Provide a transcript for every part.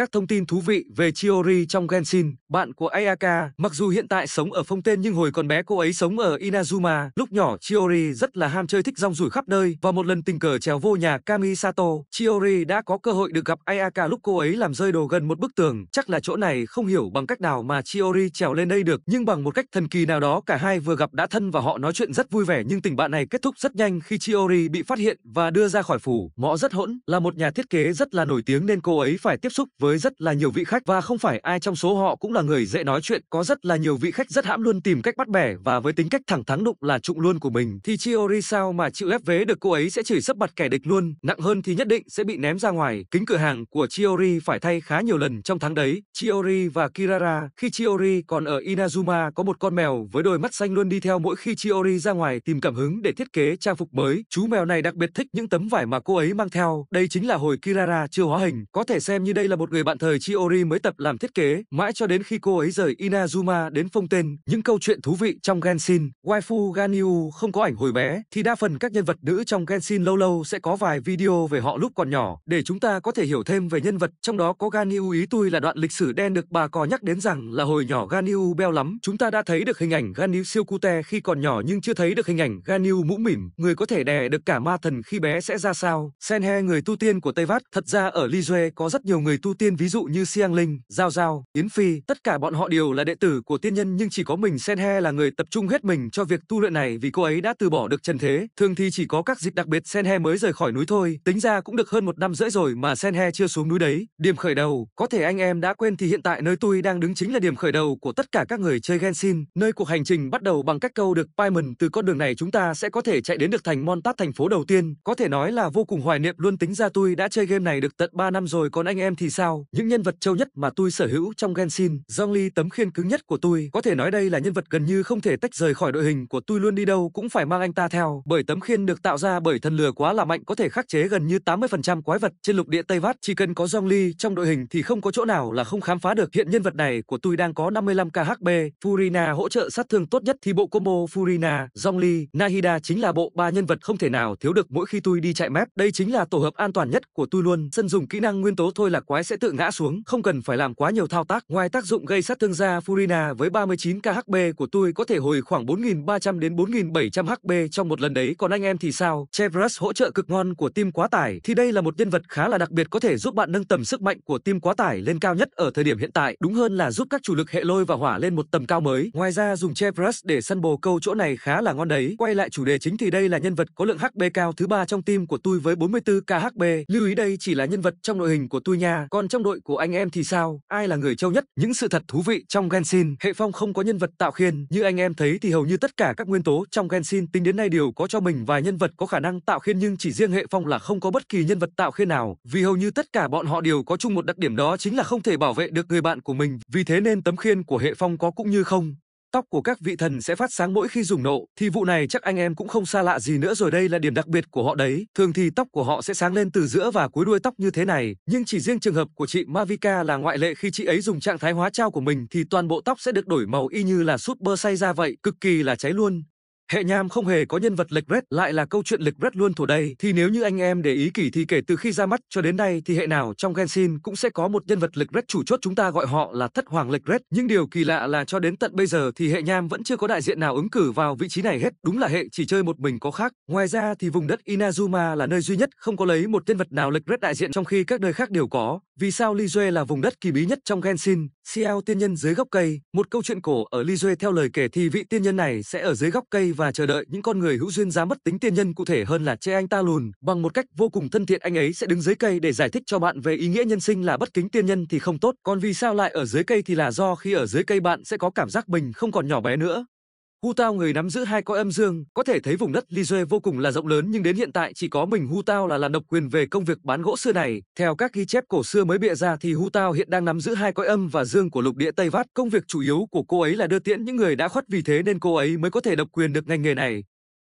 Các thông tin thú vị về Chiori trong Genshin, bạn của Ayaka, mặc dù hiện tại sống ở Phong Tên nhưng hồi còn bé cô ấy sống ở Inazuma. Lúc nhỏ Chiori rất là ham chơi thích rong rủi khắp nơi và một lần tình cờ trèo vô nhà Kami Sato, Chiori đã có cơ hội được gặp Ayaka lúc cô ấy làm rơi đồ gần một bức tường. Chắc là chỗ này không hiểu bằng cách nào mà Chiori trèo lên đây được, nhưng bằng một cách thần kỳ nào đó cả hai vừa gặp đã thân và họ nói chuyện rất vui vẻ nhưng tình bạn này kết thúc rất nhanh khi Chiori bị phát hiện và đưa ra khỏi phủ. Mõ rất hỗn là một nhà thiết kế rất là nổi tiếng nên cô ấy phải tiếp xúc với với rất là nhiều vị khách và không phải ai trong số họ cũng là người dễ nói chuyện. Có rất là nhiều vị khách rất hãm luôn tìm cách bắt bẻ và với tính cách thẳng thắn đụng là trụng luôn của mình thì Chiori sao mà chịu ép vế được cô ấy sẽ chửi sấp mặt kẻ địch luôn. Nặng hơn thì nhất định sẽ bị ném ra ngoài. Kính cửa hàng của Chiori phải thay khá nhiều lần trong tháng đấy. Chiori và Kirara khi Chiori còn ở Inazuma có một con mèo với đôi mắt xanh luôn đi theo mỗi khi Chiori ra ngoài tìm cảm hứng để thiết kế trang phục mới. Chú mèo này đặc biệt thích những tấm vải mà cô ấy mang theo. Đây chính là hồi Kirara chưa hóa hình. Có thể xem như đây là một người người bạn thời Chiori mới tập làm thiết kế, mãi cho đến khi cô ấy rời Inazuma đến phong tên. Những câu chuyện thú vị trong Genshin, waifu Ganyu không có ảnh hồi bé, thì đa phần các nhân vật nữ trong Genshin lâu lâu sẽ có vài video về họ lúc còn nhỏ, để chúng ta có thể hiểu thêm về nhân vật, trong đó có Ganyu ý tôi là đoạn lịch sử đen được bà cò nhắc đến rằng là hồi nhỏ Ganyu beo lắm. Chúng ta đã thấy được hình ảnh Ganyu siêu cute khi còn nhỏ nhưng chưa thấy được hình ảnh Ganyu mũ mỉm, người có thể đè được cả ma thần khi bé sẽ ra sao. Senhe người tu tiên của Tây Vát, thật ra ở Liyue có rất nhiều người tu tiên ví dụ như Siang Linh, Giao Giao, Yến Phi, tất cả bọn họ đều là đệ tử của tiên nhân nhưng chỉ có mình Sen He là người tập trung hết mình cho việc tu luyện này vì cô ấy đã từ bỏ được trần thế. Thường thì chỉ có các dịp đặc biệt Sen He mới rời khỏi núi thôi, tính ra cũng được hơn một năm rưỡi rồi mà Sen He chưa xuống núi đấy. Điểm khởi đầu, có thể anh em đã quên thì hiện tại nơi tôi đang đứng chính là điểm khởi đầu của tất cả các người chơi Genshin, nơi cuộc hành trình bắt đầu bằng cách câu được Paimon từ con đường này chúng ta sẽ có thể chạy đến được thành Montat thành phố đầu tiên, có thể nói là vô cùng hoài niệm luôn tính ra tôi đã chơi game này được tận 3 năm rồi còn anh em thì sao? cao, những nhân vật châu nhất mà tôi sở hữu trong Genshin, Zhongli tấm khiên cứng nhất của tôi, có thể nói đây là nhân vật gần như không thể tách rời khỏi đội hình của tôi luôn đi đâu cũng phải mang anh ta theo, bởi tấm khiên được tạo ra bởi thần lửa quá là mạnh có thể khắc chế gần như 80% quái vật trên lục địa Tây Vát, chỉ cần có Zhongli trong đội hình thì không có chỗ nào là không khám phá được. Hiện nhân vật này của tôi đang có 55 KHB, Furina hỗ trợ sát thương tốt nhất thì bộ combo Furina, Zhongli, Nahida chính là bộ ba nhân vật không thể nào thiếu được mỗi khi tôi đi chạy map. Đây chính là tổ hợp an toàn nhất của tôi luôn. Sân dùng kỹ năng nguyên tố thôi là quái sẽ tự ngã xuống. Không cần phải làm quá nhiều thao tác. Ngoài tác dụng gây sát thương da Furina với 39 KHB của tôi có thể hồi khoảng 4.300 đến 4.700 HB trong một lần đấy. Còn anh em thì sao? Chevrolet hỗ trợ cực ngon của team quá tải thì đây là một nhân vật khá là đặc biệt có thể giúp bạn nâng tầm sức mạnh của team quá tải lên cao nhất ở thời điểm hiện tại. Đúng hơn là giúp các chủ lực hệ lôi và hỏa lên một tầm cao mới. Ngoài ra dùng Chevrolet để săn bồ câu chỗ này khá là ngon đấy. Quay lại chủ đề chính thì đây là nhân vật có lượng HB cao thứ ba trong team của tôi với 44 KHB. Lưu ý đây chỉ là nhân vật trong đội hình của tôi nha. Còn trong đội của anh em thì sao? Ai là người trâu nhất? Những sự thật thú vị trong Genshin, hệ phong không có nhân vật tạo khiên. Như anh em thấy thì hầu như tất cả các nguyên tố trong Genshin tính đến nay đều có cho mình vài nhân vật có khả năng tạo khiên nhưng chỉ riêng hệ phong là không có bất kỳ nhân vật tạo khiên nào. Vì hầu như tất cả bọn họ đều có chung một đặc điểm đó chính là không thể bảo vệ được người bạn của mình. Vì thế nên tấm khiên của hệ phong có cũng như không. Tóc của các vị thần sẽ phát sáng mỗi khi dùng nộ, thì vụ này chắc anh em cũng không xa lạ gì nữa rồi đây là điểm đặc biệt của họ đấy. Thường thì tóc của họ sẽ sáng lên từ giữa và cuối đuôi tóc như thế này, nhưng chỉ riêng trường hợp của chị Mavika là ngoại lệ khi chị ấy dùng trạng thái hóa trao của mình thì toàn bộ tóc sẽ được đổi màu y như là súp bơ say ra vậy, cực kỳ là cháy luôn. Hệ nham không hề có nhân vật lệch Red lại là câu chuyện lệch Red luôn thủ đây thì nếu như anh em để ý kỹ thì kể từ khi ra mắt cho đến nay thì hệ nào trong Genshin cũng sẽ có một nhân vật lệch Red chủ chốt chúng ta gọi họ là thất hoàng lệch Red nhưng điều kỳ lạ là cho đến tận bây giờ thì hệ nham vẫn chưa có đại diện nào ứng cử vào vị trí này hết đúng là hệ chỉ chơi một mình có khác ngoài ra thì vùng đất Inazuma là nơi duy nhất không có lấy một nhân vật nào lệch Red đại diện trong khi các nơi khác đều có vì sao Liyue là vùng đất kỳ bí nhất trong Genshin Xiao tiên nhân dưới gốc cây một câu chuyện cổ ở Liyue theo lời kể thì vị tiên nhân này sẽ ở dưới gốc cây và chờ đợi những con người hữu duyên giá mất tính tiên nhân cụ thể hơn là che anh ta lùn bằng một cách vô cùng thân thiện anh ấy sẽ đứng dưới cây để giải thích cho bạn về ý nghĩa nhân sinh là bất kính tiên nhân thì không tốt còn vì sao lại ở dưới cây thì là do khi ở dưới cây bạn sẽ có cảm giác mình không còn nhỏ bé nữa Hu Tao người nắm giữ hai cõi âm dương, có thể thấy vùng đất Lizue vô cùng là rộng lớn nhưng đến hiện tại chỉ có mình Hu Tao là làm độc quyền về công việc bán gỗ xưa này. Theo các ghi chép cổ xưa mới bịa ra thì Hu Tao hiện đang nắm giữ hai cõi âm và dương của lục địa Tây Vát. Công việc chủ yếu của cô ấy là đưa tiễn những người đã khuất vì thế nên cô ấy mới có thể độc quyền được ngành nghề này.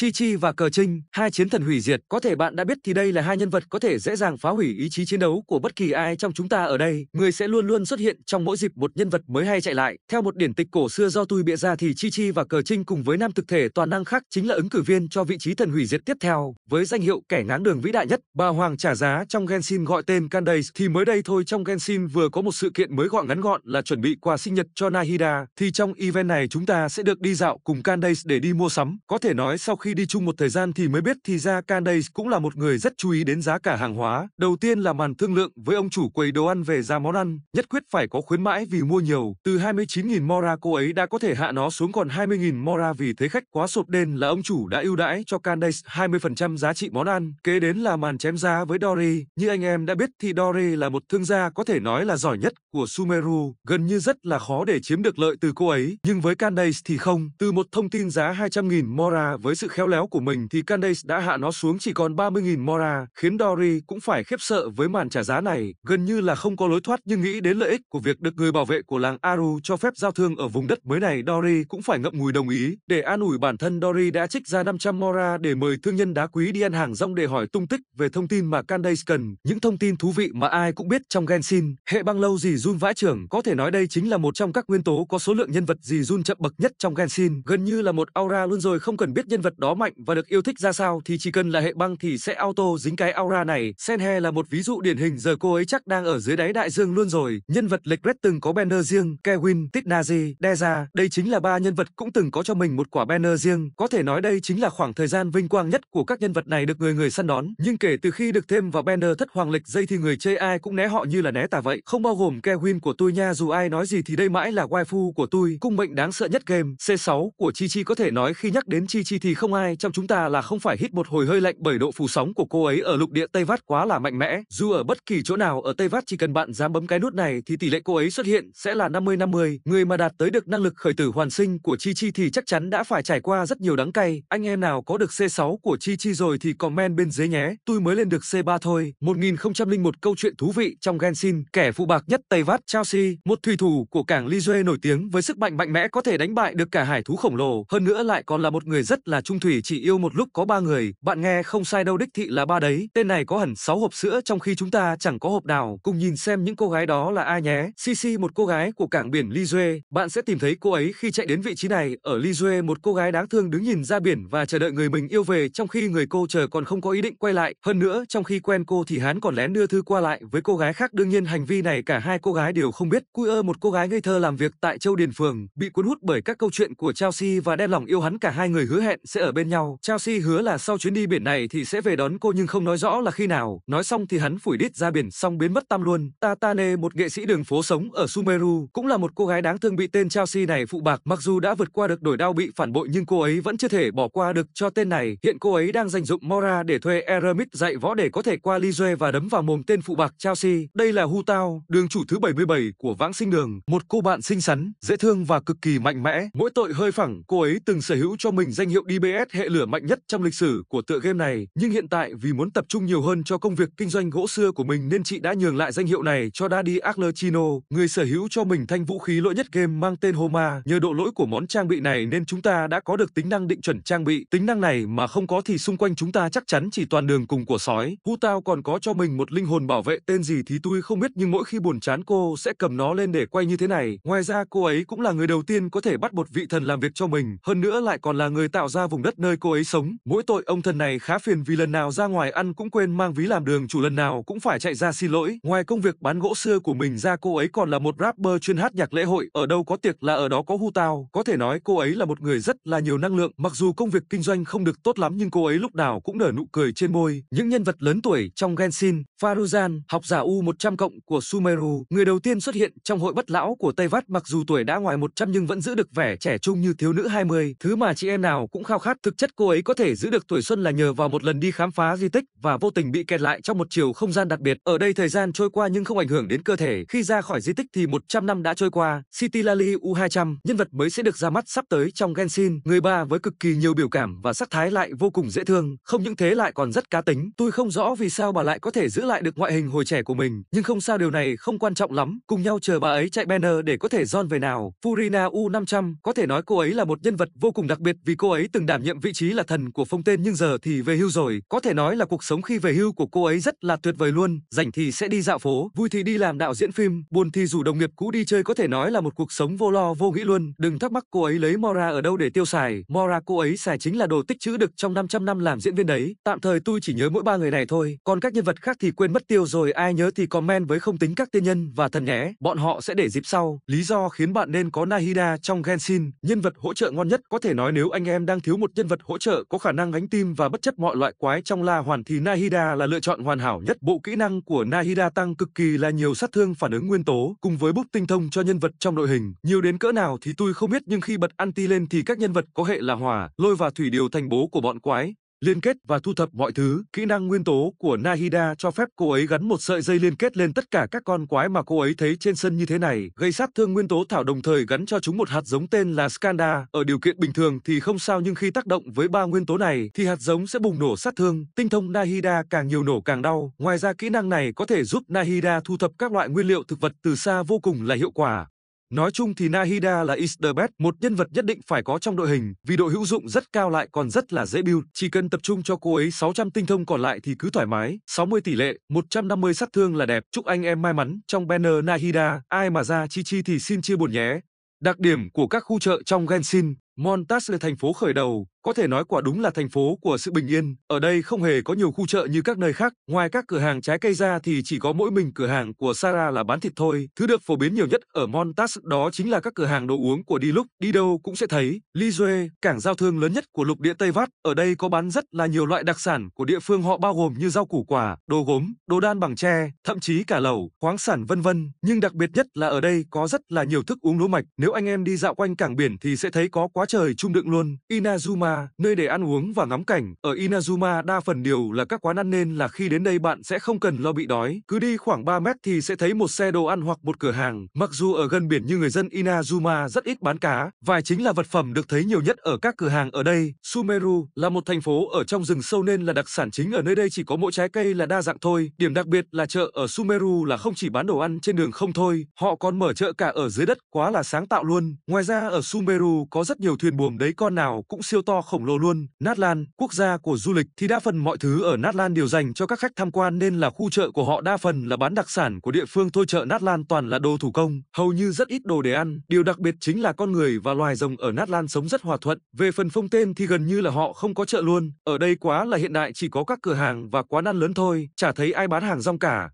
Chi Chi và Cờ Trinh, hai chiến thần hủy diệt, có thể bạn đã biết thì đây là hai nhân vật có thể dễ dàng phá hủy ý chí chiến đấu của bất kỳ ai trong chúng ta ở đây. Người sẽ luôn luôn xuất hiện trong mỗi dịp một nhân vật mới hay chạy lại. Theo một điển tịch cổ xưa do tôi bịa ra thì Chi Chi và Cờ Trinh cùng với nam thực thể toàn năng khác chính là ứng cử viên cho vị trí thần hủy diệt tiếp theo. Với danh hiệu kẻ ngáng đường vĩ đại nhất, bà Hoàng trả giá trong Genshin gọi tên Candace thì mới đây thôi trong Genshin vừa có một sự kiện mới gọn ngắn gọn là chuẩn bị quà sinh nhật cho Nahida thì trong event này chúng ta sẽ được đi dạo cùng Candace để đi mua sắm. Có thể nói sau khi khi đi chung một thời gian thì mới biết thì ra Candace cũng là một người rất chú ý đến giá cả hàng hóa. Đầu tiên là màn thương lượng với ông chủ quầy đồ ăn về giá món ăn, nhất quyết phải có khuyến mãi vì mua nhiều. Từ 29.000 mora cô ấy đã có thể hạ nó xuống còn 20.000 mora vì thế khách quá sụp đen là ông chủ đã ưu đãi cho Candace 20% giá trị món ăn. Kế đến là màn chém giá với Dory. Như anh em đã biết thì Dory là một thương gia có thể nói là giỏi nhất của Sumeru, gần như rất là khó để chiếm được lợi từ cô ấy. Nhưng với Candace thì không. Từ một thông tin giá 200.000 mora với sự khéo léo của mình thì Candace đã hạ nó xuống chỉ còn 30.000 mora, khiến Dory cũng phải khiếp sợ với màn trả giá này, gần như là không có lối thoát nhưng nghĩ đến lợi ích của việc được người bảo vệ của làng Aru cho phép giao thương ở vùng đất mới này Dory cũng phải ngậm ngùi đồng ý. Để an ủi bản thân Dory đã trích ra 500 mora để mời thương nhân đá quý đi ăn hàng rong để hỏi tung tích về thông tin mà Candace cần, những thông tin thú vị mà ai cũng biết trong Genshin. Hệ băng lâu gì run vãi trưởng có thể nói đây chính là một trong các nguyên tố có số lượng nhân vật gì run chậm bậc nhất trong Genshin, gần như là một aura luôn rồi không cần biết nhân vật đó mạnh và được yêu thích ra sao thì chỉ cần là hệ băng thì sẽ auto dính cái aura này. Senhe là một ví dụ điển hình giờ cô ấy chắc đang ở dưới đáy đại dương luôn rồi. Nhân vật lịch Red từng có banner riêng, Kevin, Titnazi, Deza. Đây chính là ba nhân vật cũng từng có cho mình một quả banner riêng. Có thể nói đây chính là khoảng thời gian vinh quang nhất của các nhân vật này được người người săn đón. Nhưng kể từ khi được thêm vào banner thất hoàng lịch dây thì người chơi ai cũng né họ như là né tà vậy. Không bao gồm Kevin của tôi nha dù ai nói gì thì đây mãi là waifu của tôi. Cung mệnh đáng sợ nhất game. C6 của Chi Chi có thể nói khi nhắc đến Chi Chi thì không không ai trong chúng ta là không phải hít một hồi hơi lạnh bởi độ phủ sóng của cô ấy ở lục địa Tây Vát quá là mạnh mẽ. Dù ở bất kỳ chỗ nào ở Tây Vát chỉ cần bạn dám bấm cái nút này thì tỷ lệ cô ấy xuất hiện sẽ là 50-50. Người mà đạt tới được năng lực khởi tử hoàn sinh của Chi Chi thì chắc chắn đã phải trải qua rất nhiều đắng cay. Anh em nào có được C6 của Chi Chi rồi thì comment bên dưới nhé. Tôi mới lên được C3 thôi. 1001 câu chuyện thú vị trong Genshin, kẻ phụ bạc nhất Tây Vát Chelsea, một thủy thủ của cảng Lizue nổi tiếng với sức mạnh mạnh mẽ có thể đánh bại được cả hải thú khổng lồ, hơn nữa lại còn là một người rất là trung Thủy chỉ yêu một lúc có ba người, bạn nghe không sai đâu đích thị là ba đấy. Tên này có hẳn sáu hộp sữa trong khi chúng ta chẳng có hộp nào. Cùng nhìn xem những cô gái đó là ai nhé. Sisi một cô gái của cảng biển Lizue, bạn sẽ tìm thấy cô ấy khi chạy đến vị trí này. Ở Lizue một cô gái đáng thương đứng nhìn ra biển và chờ đợi người mình yêu về trong khi người cô chờ còn không có ý định quay lại. Hơn nữa, trong khi quen cô thì hắn còn lén đưa thư qua lại với cô gái khác. Đương nhiên hành vi này cả hai cô gái đều không biết. Cui ơ một cô gái ngây thơ làm việc tại Châu Điền Phường, bị cuốn hút bởi các câu chuyện của Chelsea và đen lòng yêu hắn cả hai người hứa hẹn sẽ ở bên nhau. Chelsea hứa là sau chuyến đi biển này thì sẽ về đón cô nhưng không nói rõ là khi nào. Nói xong thì hắn phủi đít ra biển xong biến mất tăm luôn. Tatane, một nghệ sĩ đường phố sống ở Sumeru, cũng là một cô gái đáng thương bị tên Chelsea này phụ bạc. Mặc dù đã vượt qua được nỗi đau bị phản bội nhưng cô ấy vẫn chưa thể bỏ qua được cho tên này. Hiện cô ấy đang dành dụng Mora để thuê Eremit dạy võ để có thể qua Lizue và đấm vào mồm tên phụ bạc Chelsea. Đây là Hu Tao, đường chủ thứ 77 của Vãng Sinh Đường, một cô bạn xinh xắn, dễ thương và cực kỳ mạnh mẽ. Mỗi tội hơi phẳng, cô ấy từng sở hữu cho mình danh hiệu DBA FPS hệ lửa mạnh nhất trong lịch sử của tựa game này, nhưng hiện tại vì muốn tập trung nhiều hơn cho công việc kinh doanh gỗ xưa của mình nên chị đã nhường lại danh hiệu này cho Daddy Arlecchino, người sở hữu cho mình thanh vũ khí lỗi nhất game mang tên Homa. Nhờ độ lỗi của món trang bị này nên chúng ta đã có được tính năng định chuẩn trang bị. Tính năng này mà không có thì xung quanh chúng ta chắc chắn chỉ toàn đường cùng của sói. Hu Tao còn có cho mình một linh hồn bảo vệ tên gì thì tôi không biết nhưng mỗi khi buồn chán cô sẽ cầm nó lên để quay như thế này. Ngoài ra cô ấy cũng là người đầu tiên có thể bắt một vị thần làm việc cho mình, hơn nữa lại còn là người tạo ra vùng vùng đất nơi cô ấy sống. Mỗi tội ông thần này khá phiền vì lần nào ra ngoài ăn cũng quên mang ví làm đường chủ lần nào cũng phải chạy ra xin lỗi. Ngoài công việc bán gỗ xưa của mình ra cô ấy còn là một rapper chuyên hát nhạc lễ hội, ở đâu có tiệc là ở đó có hu tao. Có thể nói cô ấy là một người rất là nhiều năng lượng. Mặc dù công việc kinh doanh không được tốt lắm nhưng cô ấy lúc nào cũng nở nụ cười trên môi. Những nhân vật lớn tuổi trong Genshin, Faruzan, học giả U100 cộng của Sumeru, người đầu tiên xuất hiện trong hội bất lão của Tây vắt. mặc dù tuổi đã ngoài 100 nhưng vẫn giữ được vẻ trẻ trung như thiếu nữ 20, thứ mà chị em nào cũng khao khát phát thực chất cô ấy có thể giữ được tuổi xuân là nhờ vào một lần đi khám phá di tích và vô tình bị kẹt lại trong một chiều không gian đặc biệt. Ở đây thời gian trôi qua nhưng không ảnh hưởng đến cơ thể. Khi ra khỏi di tích thì 100 năm đã trôi qua, City Lali U200, nhân vật mới sẽ được ra mắt sắp tới trong Genshin. Người ba với cực kỳ nhiều biểu cảm và sắc thái lại vô cùng dễ thương, không những thế lại còn rất cá tính. Tôi không rõ vì sao bà lại có thể giữ lại được ngoại hình hồi trẻ của mình, nhưng không sao điều này không quan trọng lắm. Cùng nhau chờ bà ấy chạy banner để có thể John về nào. Furina U500 có thể nói cô ấy là một nhân vật vô cùng đặc biệt vì cô ấy từng đảm đảm nhiệm vị trí là thần của phong tên nhưng giờ thì về hưu rồi. Có thể nói là cuộc sống khi về hưu của cô ấy rất là tuyệt vời luôn. Rảnh thì sẽ đi dạo phố, vui thì đi làm đạo diễn phim, buồn thì rủ đồng nghiệp cũ đi chơi có thể nói là một cuộc sống vô lo vô nghĩ luôn. Đừng thắc mắc cô ấy lấy Mora ở đâu để tiêu xài. Mora cô ấy xài chính là đồ tích trữ được trong 500 năm làm diễn viên đấy. Tạm thời tôi chỉ nhớ mỗi ba người này thôi. Còn các nhân vật khác thì quên mất tiêu rồi. Ai nhớ thì comment với không tính các tiên nhân và thần nhé. Bọn họ sẽ để dịp sau. Lý do khiến bạn nên có Nahida trong Genshin, nhân vật hỗ trợ ngon nhất có thể nói nếu anh em đang thiếu một một nhân vật hỗ trợ có khả năng gánh tim và bất chấp mọi loại quái trong La Hoàn thì Nahida là lựa chọn hoàn hảo nhất. Bộ kỹ năng của Nahida tăng cực kỳ là nhiều sát thương phản ứng nguyên tố cùng với bút tinh thông cho nhân vật trong đội hình. Nhiều đến cỡ nào thì tôi không biết nhưng khi bật anti lên thì các nhân vật có hệ là hòa lôi và thủy đều thành bố của bọn quái liên kết và thu thập mọi thứ. Kỹ năng nguyên tố của Nahida cho phép cô ấy gắn một sợi dây liên kết lên tất cả các con quái mà cô ấy thấy trên sân như thế này, gây sát thương nguyên tố thảo đồng thời gắn cho chúng một hạt giống tên là Skanda. Ở điều kiện bình thường thì không sao nhưng khi tác động với ba nguyên tố này thì hạt giống sẽ bùng nổ sát thương. Tinh thông Nahida càng nhiều nổ càng đau. Ngoài ra kỹ năng này có thể giúp Nahida thu thập các loại nguyên liệu thực vật từ xa vô cùng là hiệu quả. Nói chung thì Nahida là is the best, một nhân vật nhất định phải có trong đội hình, vì độ hữu dụng rất cao lại còn rất là dễ build, chỉ cần tập trung cho cô ấy 600 tinh thông còn lại thì cứ thoải mái, 60 tỷ lệ, 150 sát thương là đẹp, chúc anh em may mắn, trong banner Nahida, ai mà ra chi chi thì xin chia buồn nhé. Đặc điểm của các khu chợ trong Genshin, Montas là thành phố khởi đầu, có thể nói quả đúng là thành phố của sự bình yên. Ở đây không hề có nhiều khu chợ như các nơi khác. Ngoài các cửa hàng trái cây ra thì chỉ có mỗi mình cửa hàng của Sara là bán thịt thôi. Thứ được phổ biến nhiều nhất ở Montas đó chính là các cửa hàng đồ uống của đi đi đâu cũng sẽ thấy. Lizue, cảng giao thương lớn nhất của lục địa Tây Vát, ở đây có bán rất là nhiều loại đặc sản của địa phương họ bao gồm như rau củ quả, đồ gốm, đồ đan bằng tre, thậm chí cả lẩu, khoáng sản vân vân. Nhưng đặc biệt nhất là ở đây có rất là nhiều thức uống lúa mạch. Nếu anh em đi dạo quanh cảng biển thì sẽ thấy có quá trời chung đựng luôn. Inazuma nơi để ăn uống và ngắm cảnh. Ở Inazuma đa phần điều là các quán ăn nên là khi đến đây bạn sẽ không cần lo bị đói. Cứ đi khoảng 3 mét thì sẽ thấy một xe đồ ăn hoặc một cửa hàng. Mặc dù ở gần biển như người dân Inazuma rất ít bán cá, vài chính là vật phẩm được thấy nhiều nhất ở các cửa hàng ở đây. Sumeru là một thành phố ở trong rừng sâu nên là đặc sản chính ở nơi đây chỉ có mỗi trái cây là đa dạng thôi. Điểm đặc biệt là chợ ở Sumeru là không chỉ bán đồ ăn trên đường không thôi, họ còn mở chợ cả ở dưới đất, quá là sáng tạo luôn. Ngoài ra ở Sumeru có rất nhiều thuyền buồm đấy con nào cũng siêu to khổng lồ luôn. Nát Lan, quốc gia của du lịch thì đa phần mọi thứ ở Nát Lan đều dành cho các khách tham quan nên là khu chợ của họ đa phần là bán đặc sản của địa phương thôi chợ Nát Lan toàn là đồ thủ công, hầu như rất ít đồ để ăn. Điều đặc biệt chính là con người và loài rồng ở Nát Lan sống rất hòa thuận. Về phần phong tên thì gần như là họ không có chợ luôn. Ở đây quá là hiện đại chỉ có các cửa hàng và quán ăn lớn thôi, chả thấy ai bán hàng rong cả.